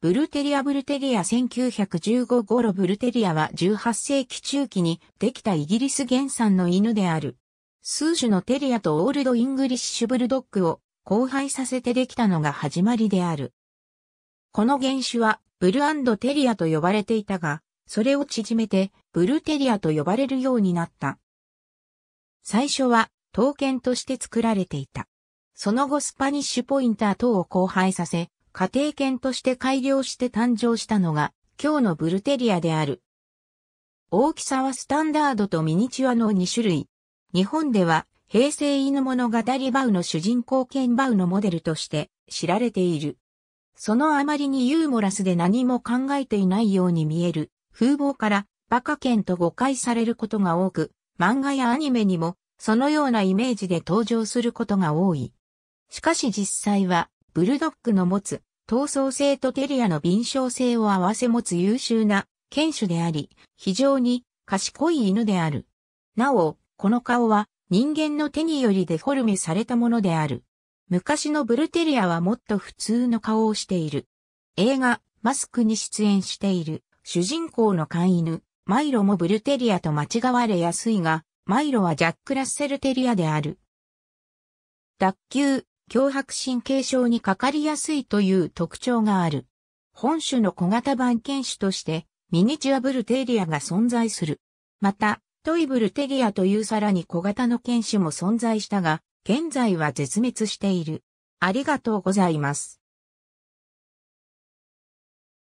ブルテリア・ブルテリア1915頃ブルテリアは18世紀中期にできたイギリス原産の犬である。数種のテリアとオールド・イングリッシュ・ブルドッグを交配させてできたのが始まりである。この原種はブルテリアと呼ばれていたが、それを縮めてブルテリアと呼ばれるようになった。最初は刀剣として作られていた。その後スパニッシュポインター等を交配させ、家庭犬として改良して誕生したのが、今日のブルテリアである。大きさはスタンダードとミニチュアの2種類。日本では、平成犬物語バウの主人公犬バウのモデルとして知られている。そのあまりにユーモラスで何も考えていないように見える風貌からバカ犬と誤解されることが多く、漫画やアニメにもそのようなイメージで登場することが多い。しかし実際はブルドッグの持つ闘争性とテリアの敏捷性を合わせ持つ優秀な犬種であり、非常に賢い犬である。なお、この顔は人間の手によりデフォルメされたものである。昔のブルテリアはもっと普通の顔をしている。映画、マスクに出演している主人公の飼い犬、マイロもブルテリアと間違われやすいが、マイロはジャック・ラッセル・テリアである。脱臼、強迫神経症にかかりやすいという特徴がある。本種の小型版犬種として、ミニチュアブルテリアが存在する。また、トイブルテリアというさらに小型の犬種も存在したが、現在は絶滅している。ありがとうございます。